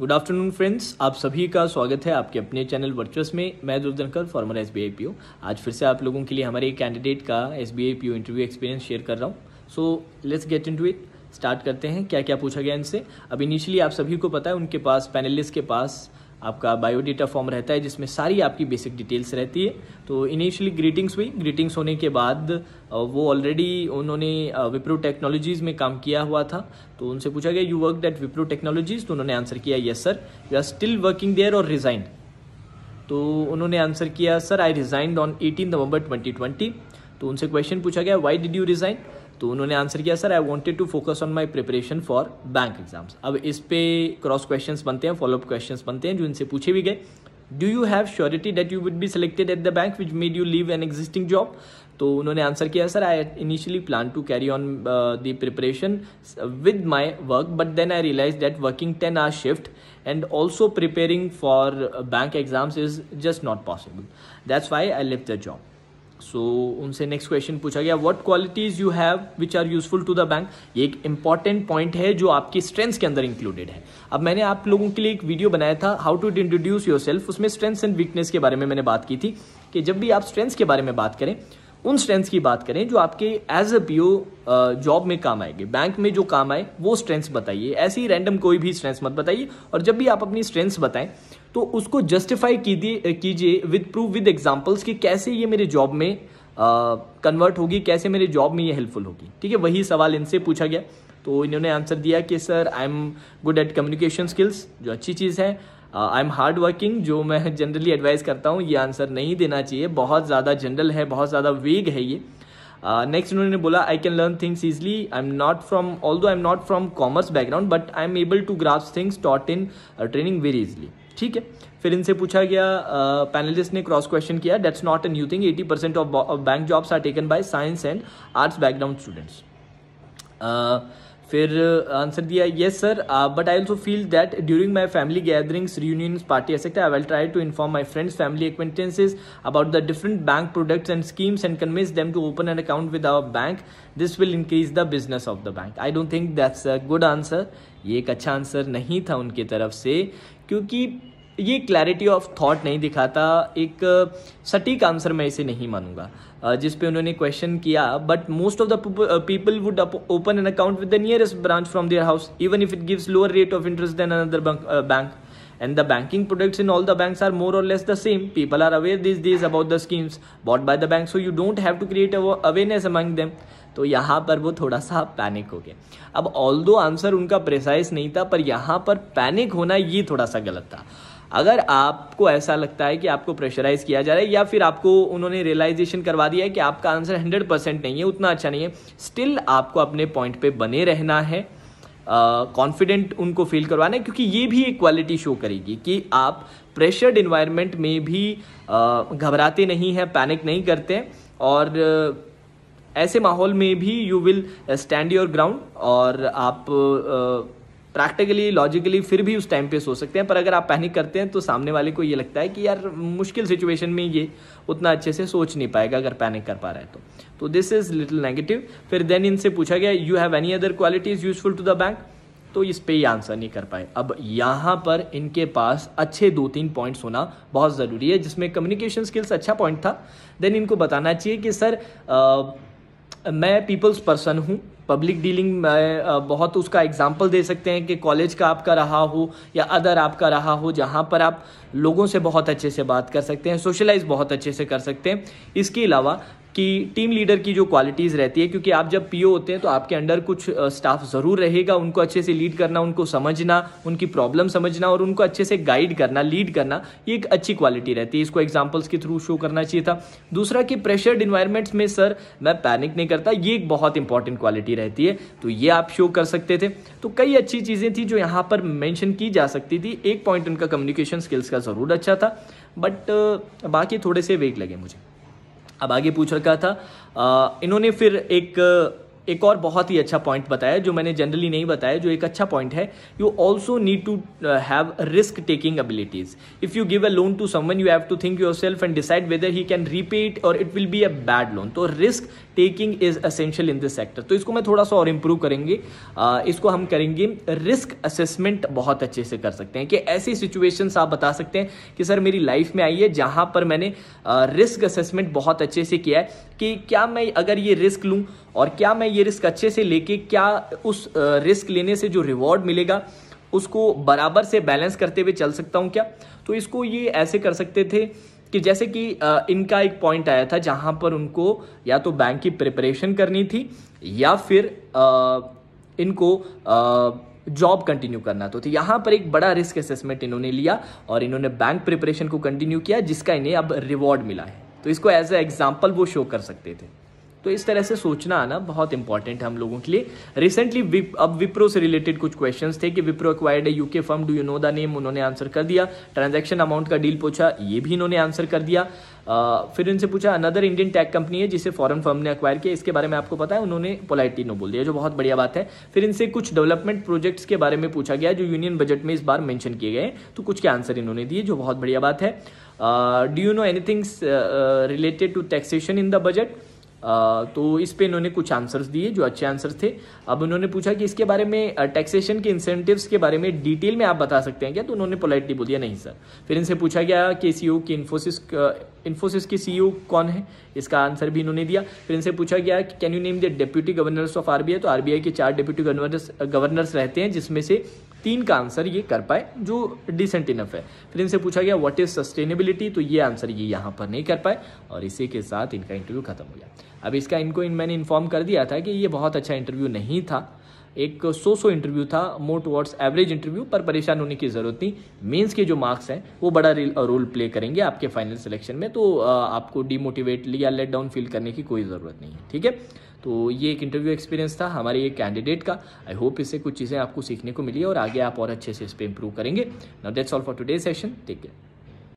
good afternoon friends आप सभी का स्वागत है आपके अपने चैनल वर्चुअस में मैं Durdhankar former S B I P O आज फिर से आप लोगों के लिए हमारे कैंडिडेट का S B I P O interview experience share कर रहा हूँ so let's get into it start करते हैं क्या क्या पूछा गया इनसे अब इनिशियली आप सभी को पता है उनके पास पैनलिस्ट के पास आपका बायोडेटा फॉर्म रहता है जिसमें सारी आपकी बेसिक डिटेल्स रहती है तो इनिशियली ग्रीटिंग्स हुई ग्रीटिंग्स होने के बाद वो ऑलरेडी उन्होंने विप्रो टेक्नोलॉजीज़ में काम किया हुआ था तो उनसे पूछा गया you work that Wipro technologies तो उन्होंने आंसर किया yes sir you are still working there और रिजाइन तो उन्होंने आंसर किया sir I resigned on eighteen November twenty तो उनसे क्वेश्चन पूछा गया वाई डिड यू रिजाइन तो उन्होंने आंसर किया sir I wanted to focus on my preparation for bank exams अब इस पे क्रॉस क्वेश्चन बनते हैं फॉलोअप क्वेश्चन बनते हैं जो इनसे पूछे भी गए do you have surety that you would be selected at the bank which made you leave an existing job तो उन्होंने आंसर किया sir I initially plan to carry on the preparation with my work but then I realise that working ten hour shift and also preparing for bank exams is just not possible that's why I leave the job so so, उनसे next question पूछा गया what qualities you have which are useful to the bank ये एक important point है जो आपकी strengths के अंदर इंक्लूडेड है अब मैंने आप लोगों के लिए एक वीडियो बनाया था how to introduce yourself उसमें स्ट्रेंथ्स एंड वीकनेस के बारे में मैंने बात की थी कि जब भी आप स्ट्रेंथ्स के बारे में बात करें उन स्ट्रेंथ्स की बात करें जो आपके एज अ पीओ जॉब में काम आएंगे बैंक में जो काम आए वो स्ट्रेंथ्स बताइए ऐसी रैंडम कोई भी स्ट्रेंथ्स मत बताइए और जब भी आप अपनी स्ट्रेंथ्स बताएं तो उसको जस्टिफाई कीजिए विद प्रूफ विद एग्जाम्पल्स कि कैसे ये मेरे जॉब में कन्वर्ट होगी कैसे मेरे जॉब में ये हेल्पफुल होगी ठीक है वही सवाल इनसे पूछा गया तो इन्होंने आंसर दिया कि sir I am good at communication skills जो अच्छी चीज़ है आई एम हार्ड वर्किंग जो मैं जनरली एडवाइस करता हूँ ये आंसर नहीं देना चाहिए बहुत ज़्यादा जनरल है बहुत ज़्यादा वेग है ये नेक्स्ट uh, उन्होंने बोला I can learn things easily I am not from although I am not from commerce background but I am able to grasp things taught in training very easily ठीक है फिर इनसे पूछा गया panelist uh, ने cross question किया that's not a new thing eighty percent of bank jobs are taken by science and arts background students फिर answer uh, दिया yes sir but I also feel that during my family gatherings reunion party etcetera I will try to inform my friends family acquaintances about the different bank products and schemes and convince them to open an account with our bank this will increase the business of the bank I don't think that's a good answer ये एक अच्छा answer नहीं था उनकी तरफ से क्योंकि ये क्लैरिटी ऑफ थॉट नहीं दिखाता एक सटीक आंसर मैं इसे नहीं मानूंगा जिस पे उन्होंने क्वेश्चन किया but most of the people would open an account with the nearest branch from their house even if it gives lower rate of interest than another bank and the banking products in all the banks are more or less the same people are aware this this about the schemes bought by the bank so you don't have to create awareness among them तो यहाँ पर वो थोड़ा सा panic हो गए अब all दो आंसर उनका प्रेसाइज नहीं था पर यहाँ पर पैनिक होना ये थोड़ा सा गलत था अगर आपको ऐसा लगता है कि आपको प्रेशराइज किया जा रहा है या फिर आपको उन्होंने रियलाइजेशन करवा दिया है कि आपका आंसर हंड्रेड परसेंट नहीं है उतना अच्छा नहीं है स्टिल आपको अपने पॉइंट पे बने रहना है कॉन्फिडेंट uh, उनको फील करवाना है क्योंकि ये भी एक क्वालिटी शो करेगी कि आप प्रेशर्ड इन्वायरमेंट में भी घबराते uh, नहीं हैं पैनिक नहीं करते और uh, ऐसे माहौल में भी you will stand your ground और आप प्रैक्टिकली लॉजिकली फिर भी उस टाइम पे सो सकते हैं पर अगर आप पैनिक करते हैं तो सामने वाले को ये लगता है कि यार मुश्किल सिचुएशन में ये उतना अच्छे से सोच नहीं पाएगा अगर पैनिक कर पा रहा है तो तो दिस इज़ लिटिल नेगेटिव फिर देन इनसे पूछा गया you have any other qualities useful to the bank तो इस पर ही आंसर नहीं कर पाए अब यहाँ पर इनके पास अच्छे दो तीन पॉइंट्स होना बहुत ज़रूरी है जिसमें कम्युनिकेशन स्किल्स अच्छा पॉइंट था देन इनको बताना चाहिए कि सर आ, मैं पीपल्स पर्सन हूँ पब्लिक डीलिंग बहुत उसका एग्जाम्पल दे सकते हैं कि कॉलेज का आपका रहा हो या अदर आपका रहा हो जहाँ पर आप लोगों से बहुत अच्छे से बात कर सकते हैं सोशलाइज बहुत अच्छे से कर सकते हैं इसके अलावा कि टीम लीडर की जो क्वालिटीज़ रहती है क्योंकि आप जब पीओ होते हैं तो आपके अंडर कुछ स्टाफ ज़रूर रहेगा उनको अच्छे से लीड करना उनको समझना उनकी प्रॉब्लम समझना और उनको अच्छे से गाइड करना लीड करना ये एक अच्छी क्वालिटी रहती है इसको एग्जाम्पल्स के थ्रू शो करना चाहिए था दूसरा कि प्रेशर्ड इन्वायरमेंट्स में सर मैं पैनिक नहीं करता ये एक बहुत इंपॉर्टेंट क्वालिटी रहती है तो ये आप शो कर सकते थे तो कई अच्छी चीज़ें थी जो यहाँ पर मैंशन की जा सकती थी एक पॉइंट उनका कम्युनिकेशन स्किल्स का ज़रूर अच्छा था बट बाकी थोड़े से वेक लगे मुझे अब आगे पूछ रखा था इन्होंने फिर एक एक और बहुत ही अच्छा पॉइंट बताया जो मैंने जनरली नहीं बताया जो एक अच्छा पॉइंट है you also need to have risk taking abilities if you give a loan to someone you have to think yourself and decide whether he can repeat और it will be a bad loan तो risk taking is essential in this sector तो इसको मैं थोड़ा सा और improve करेंगे uh, इसको हम करेंगे रिस्क असेसमेंट बहुत अच्छे से कर सकते हैं कि ऐसी सिचुएशन आप बता सकते हैं कि सर मेरी लाइफ में आई है जहां पर मैंने रिस्क uh, असेसमेंट बहुत अच्छे से किया है कि क्या मैं अगर ये रिस्क लूँ और क्या मैं ये रिस्क अच्छे से लेके क्या उस रिस्क लेने से जो रिवॉर्ड मिलेगा उसको बराबर से बैलेंस करते हुए चल सकता हूँ क्या तो इसको ये ऐसे कर सकते थे कि जैसे कि इनका एक पॉइंट आया था जहाँ पर उनको या तो बैंक की प्रिपरेशन करनी थी या फिर इनको जॉब कंटिन्यू करना तो, तो यहाँ पर एक बड़ा रिस्क असेसमेंट इन्होंने लिया और इन्होंने बैंक प्रिपरेशन को कंटिन्यू किया जिसका इन्हें अब रिवॉर्ड मिला है तो इसको एज ए एग्जाम्पल वो शो कर सकते थे तो इस तरह से सोचना आना बहुत इंपॉर्टेंट है हम लोगों के लिए रिसेंटली अब विप्रो से रिलेटेड कुछ क्वेश्चंस थे कि विप्रो एक्वायर्ड है UK firm do you know the name उन्होंने आंसर कर दिया ट्रांजैक्शन अमाउंट का डील पूछा ये भी इन्होंने आंसर कर दिया आ, फिर इनसे पूछा अनदर इंडियन टैक कंपनी है जिसे फॉरन फर्म ने अक्वायर किया इसके बारे में आपको पता है उन्होंने पोलाइटली नो बोल दिया जो बहुत बढ़िया बात है फिर इनसे कुछ डेवलपमेंट प्रोजेक्ट्स के बारे में पूछा गया जो यूनियन बजट में इस बार मेंशन किए गए तो कुछ के आंसर इन्होंने दिए जो बहुत बढ़िया बात है do you know anything related to taxation in the budget तो इस पे इन्होंने कुछ आंसर्स दिए जो अच्छे आंसर्स थे अब उन्होंने पूछा कि इसके बारे में टैक्सेशन के इंसेंटिव्स के बारे में डिटेल में आप बता सकते हैं क्या तो उन्होंने पोलाइटली बोल दिया नहीं सर फिर इनसे पूछा गया कि सी ओ e की इन्फोसिस इन्फोसिस के सी कौन है इसका आंसर भी इन्होंने दिया फिर इनसे पूछा गया कि can you name the deputy governors of RBI तो आरबीआई के चार डिप्यूटी गवर्नर्स गवर्नर्स रहते हैं जिसमें से तीन का आंसर ये कर पाए जो डिसेंट इनफ है फिर इनसे पूछा गया व्हाट इज सस्टेनेबिलिटी तो ये आंसर ये यहाँ पर नहीं कर पाए और इसी के साथ इनका इंटरव्यू खत्म हो गया अब इसका इनको इन मैंने इन्फॉर्म कर दिया था कि ये बहुत अच्छा इंटरव्यू नहीं था एक सो सो इंटरव्यू था मोर टुवर्ड्स एवरेज इंटरव्यू पर परेशान होने की ज़रूरत नहीं मेंस के जो मार्क्स हैं वो बड़ा रोल प्ले करेंगे आपके फाइनल सिलेक्शन में तो आपको डिमोटिवेट या लेट डाउन फील करने की कोई ज़रूरत नहीं है ठीक है तो ये एक इंटरव्यू एक्सपीरियंस था हमारे ये कैंडिडेट का आई होप इससे कुछ चीज़ें आपको सीखने को मिली और आगे आप और अच्छे से इस पर इंप्रूव करेंगे now that's all for today session take care